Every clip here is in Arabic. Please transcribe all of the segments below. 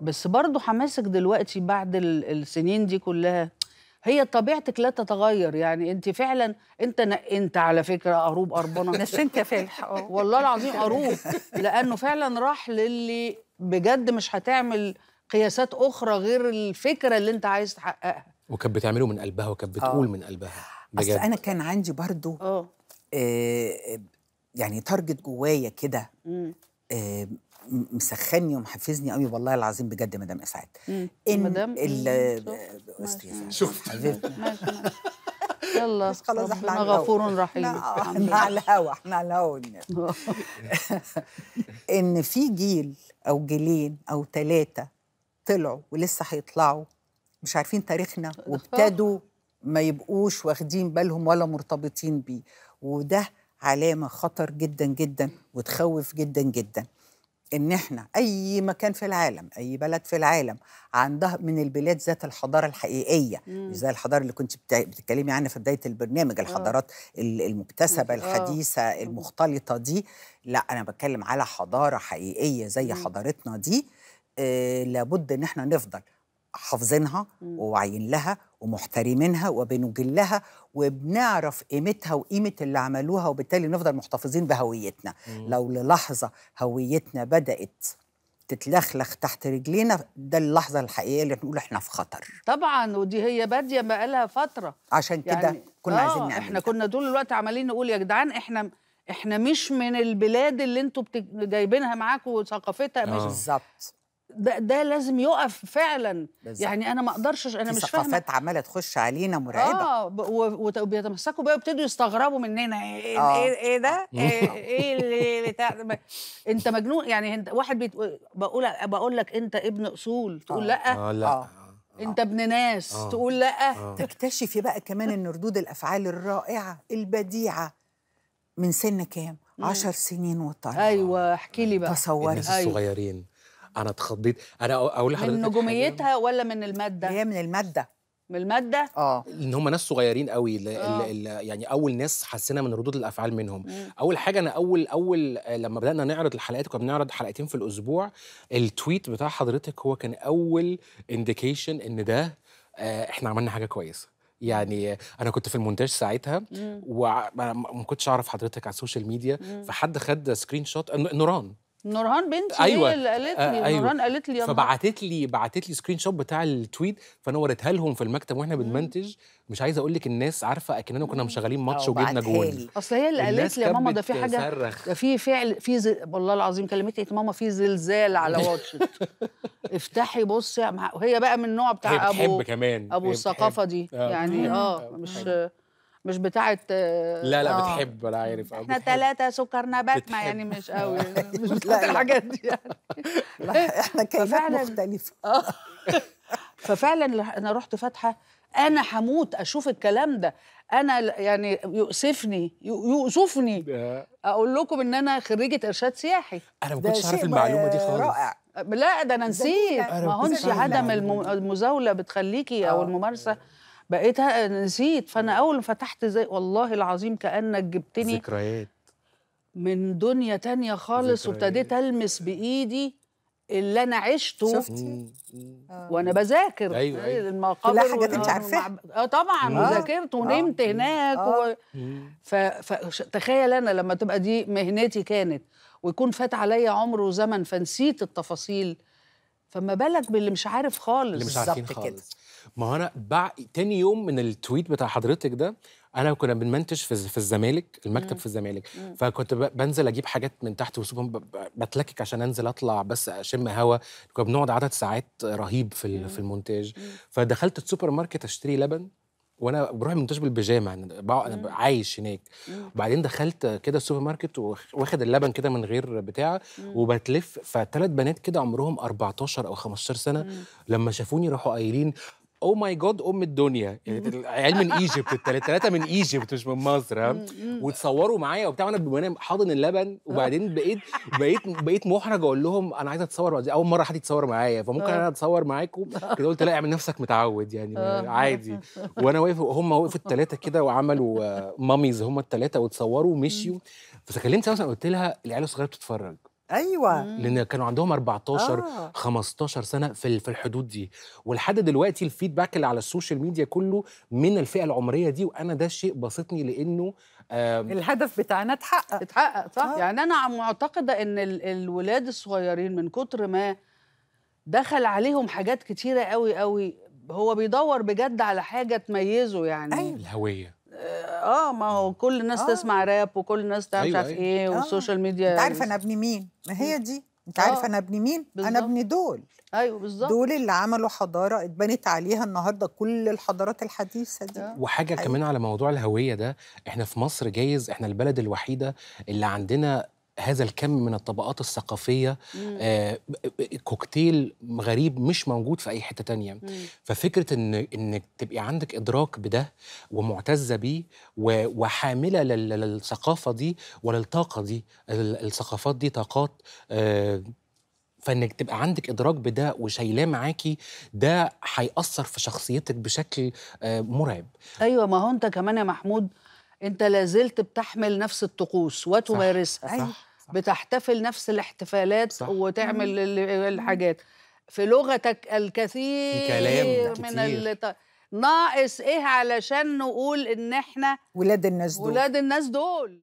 بس برضه حماسك دلوقتي بعد السنين دي كلها هي طبيعتك لا تتغير يعني انت فعلا انت نقنت على فكره اروب قربانه نشنت فلح اه والله العظيم اروب لانه فعلا راح للي بجد مش هتعمل قياسات اخرى غير الفكره اللي انت عايز تحققها وكانت بتعمله من قلبها وكانت اه. بتقول من قلبها بجد اصل انا كان عندي برضو اه. آه يعني تارجت جوايا كده مسخني ومحفزني قوي والله العظيم بجد مدام اسعاد ان مدام شوف يلا خلاص احنا غفور رحيم احنا على الهوا احنا على الهوا ان في جيل او جيلين او ثلاثه طلعوا ولسه هيطلعوا مش عارفين تاريخنا أه. وابتدوا ما يبقوش واخدين بالهم ولا مرتبطين بيه وده علامه خطر جدا جدا وتخوف جدا جدا ان احنا اي مكان في العالم اي بلد في العالم عندها من البلاد ذات الحضاره الحقيقيه مم. زي الحضاره اللي كنت بتتكلمي عنها في بدايه البرنامج آه. الحضارات أوه. المكتسبه أوه. الحديثه المختلطه دي لا انا بتكلم على حضاره حقيقيه زي مم. حضارتنا دي آه لابد ان احنا نفضل حافظينها وواعيين لها ومحترمينها وبنجلها وبنعرف قيمتها وقيمه اللي عملوها وبالتالي نفضل محتفظين بهويتنا مم. لو للحظه هويتنا بدات تتلخلخ تحت رجلينا ده اللحظه الحقيقيه اللي نقول احنا في خطر طبعا ودي هي باديه بقالها فتره عشان كده يعني كنا آه عايزين نعمل احنا كنا طول الوقت عمالين نقول يا جدعان احنا احنا مش من البلاد اللي انتوا جايبينها معاكم وثقافتها مش آه. بالظبط ده ده لازم يقف فعلا بالزبط. يعني انا ما اقدرش انا مش فاهمه ثقافات عماله تخش علينا مرعبه اه وبيتمسكوا بقى وبيبتدوا يستغربوا مننا إيه،, ايه آه. ايه, إيه ده آه. ايه, إيه اللي إيه بتاع انت مجنون يعني واحد بيت... بقول بقول لك انت ابن اصول تقول آه. لا آه لا آه. آه. انت ابن ناس آه. تقول لا آه. تكتشفي بقى كمان ان ردود الافعال الرائعه البديعه من سن كام 10 سنين وطالع ايوه احكي لي بقى تصوري الصغيرين انا اتخضيت انا اقول لحضرتك من نجوميتها ولا من الماده هي من الماده من الماده اه ان هم ناس صغيرين قوي ل... ل... يعني اول ناس حسينا من ردود الافعال منهم مم. اول حاجه انا اول اول آه، لما بدانا نعرض الحلقات كنا بنعرض حلقتين في الاسبوع التويت بتاع حضرتك هو كان اول انديكيشن ان ده آه، احنا عملنا حاجه كويسه يعني انا كنت في المونتاج ساعتها وما كنتش اعرف حضرتك على السوشيال ميديا مم. فحد خد سكرين شوت آه، نوران نورهان بنتي أيوة. هي اللي قالت لي آه، أيوة. نورهان قالت لي فبعتت لي بعتت لي سكرين شوت بتاع التويت فانا وريتها لهم في المكتب واحنا بنمنتج مش عايزه اقول لك الناس عارفه اكننا كنا مشغلين ماتش وجبنا جول اصل هي اللي قالت لي يا ماما ده في حاجه في فعل في زل... والله العظيم قالت ماما في زلزال على واتشت افتحي بصي وهي بقى من النوع بتاع ابو كمان ابو الثقافه دي آه. يعني آه،, اه مش أيوة. مش بتاعه آه، لا لا آه. بتحب انا عارف احنا ثلاثه سكرنا باتنا يعني مش قوي مش بتاعه الحاجات دي يعني احنا كيفات مختلفه آه. ففعلا انا رحت فاتحه انا هموت اشوف الكلام ده انا يعني يؤسفني يؤسفني اقول لكم ان انا خريجه ارشاد سياحي انا ما كنتش عارف المعلومه دي خالص رائع لا ده انا نسيت ما هونش عدم المزاوله بتخليكي او آه. الممارسه بقيت نسيت فانا اول ما فتحت زي والله العظيم كانك جبتني ذكريات من دنيا تانية خالص وابتديت المس بايدي اللي انا عشته شفتي آه. وانا بذاكر أيوة أيوة. إيه، المقابر كلها حاجات انت عارفاها اه طبعا وذاكرت آه. ونمت آه. هناك آه. و... ف... فتخيل انا لما تبقى دي مهنتي كانت ويكون فات عليا عمر وزمن فنسيت التفاصيل فما بالك باللي مش عارف خالص اللي مش عارفين خالص كده. ما هو انا تاني يوم من التويت بتاع حضرتك ده انا كنا بنمنتج في, في الزمالك المكتب مم. في الزمالك مم. فكنت بنزل اجيب حاجات من تحت وسوبهم بتلكك عشان انزل اطلع بس اشم هوا كنا بنقعد عدد ساعات رهيب في مم. في المونتاج فدخلت السوبر ماركت اشتري لبن وانا بروح المونتاج بالبيجامه يعني انا انا عايش هناك وبعدين دخلت كده السوبر ماركت واخد اللبن كده من غير بتاع وبتلف فثلاث بنات كده عمرهم 14 او 15 سنه مم. لما شافوني راحوا قايلين او ماي جاد ام الدنيا يعني العيال من ايجيبت الثلاثه من ايجيبت مش من مصر وتصوروا معايا وبتاع وانا حاضن اللبن آه. وبعدين بقيت بقيت بقيت محرج اقول لهم انا عايز اتصور مع اول مره حد يتصور معايا فممكن آه. انا اتصور معاكم كده قلت لا اعمل نفسك متعود يعني آه. عادي وانا واقف هم وقفوا الثلاثه كده وعملوا ماميز هم الثلاثه وتصوروا ومشيوا فتكلمت مثلا قلت لها العيال الصغيره بتتفرج ايوه لان كانوا عندهم 14 آه. 15 سنه في في الحدود دي ولحد دلوقتي الفيدباك اللي على السوشيال ميديا كله من الفئه العمريه دي وانا ده شيء بسطني لانه الهدف بتاعنا اتحقق اتحقق صح آه. يعني انا معتقده ان الولاد الصغيرين من كتر ما دخل عليهم حاجات كتيره قوي قوي هو بيدور بجد على حاجه تميزه يعني أيوة. الهويه اه ما هو كل الناس آه. تسمع راب وكل الناس تعرف مش أيوة عارف أيوة. ايه آه. والسوشيال ميديا انت عارف انا ابن مين ما هي دي انت آه. عارف انا ابن مين بالزبط. انا ابن دول ايوه بالظبط دول اللي عملوا حضاره اتبنت عليها النهارده كل الحضارات الحديثه دي آه. وحاجه أيوة. كمان على موضوع الهويه ده احنا في مصر جايز احنا البلد الوحيده اللي عندنا هذا الكم من الطبقات الثقافيه آه كوكتيل غريب مش موجود في اي حته تانية مم. ففكره ان انك تبقي عندك ادراك بده ومعتزه بيه وحامله للثقافه دي وللطاقه دي الثقافات دي طاقات آه فانك تبقى عندك ادراك بده وشايلاه معاكي ده هيأثر في شخصيتك بشكل آه مرعب ايوه ما هو انت كمان يا محمود انت لازلت بتحمل نفس الطقوس وتمارسها صح. أيوة، صح. بتحتفل نفس الاحتفالات صح. وتعمل الحاجات في لغتك الكثير كلام من الط... طيب، ناقص ايه علشان نقول ان احنا ولاد الناس دول ولاد الناس دول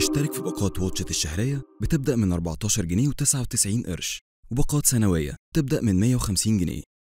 اشترك في باقات واتشت الشهرية بتبدأ من 14 جنيه و99 قرش وباقات سنوية تبدأ من 150 جنيه